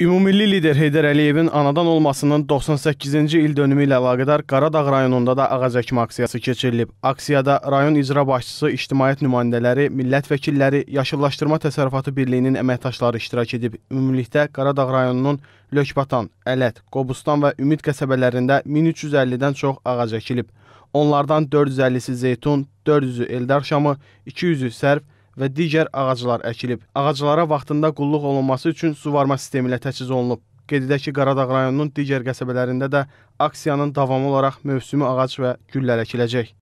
Ümumilli lider Heydər Əliyevin anadan olmasının 98-ci il dönümü ilə əlaqədar Qaradağ rayonunda da ağac əkmə aksiyası keçirilib. Aksiyada rayon icra başçısı, ictimaiyyət nümayəndələri, millət vəkilləri, Yaşıllaşdırma Təsərrüfatı Birliyinin əməkdaşları iştirak edib. Ümumilikdə Qaradağ rayonunun Lökbatan, Ələt, Qobustan və Ümid qəsəbələrində 1350-dən çox ağac əkilib. Onlardan 450-si zeytun, 400-ü eldar şamı, 200-ü sərv, və digər ağaclar əkilib. Ağaclara vaxtında qulluq olunması üçün suvarma sistemi ilə təchiz olunub. Qeyd edək ki, Qaradağ rayonunun digər qəsəbələrində də aksiyanın davamı olaraq mövsümi ağac və güllər əkiləcək.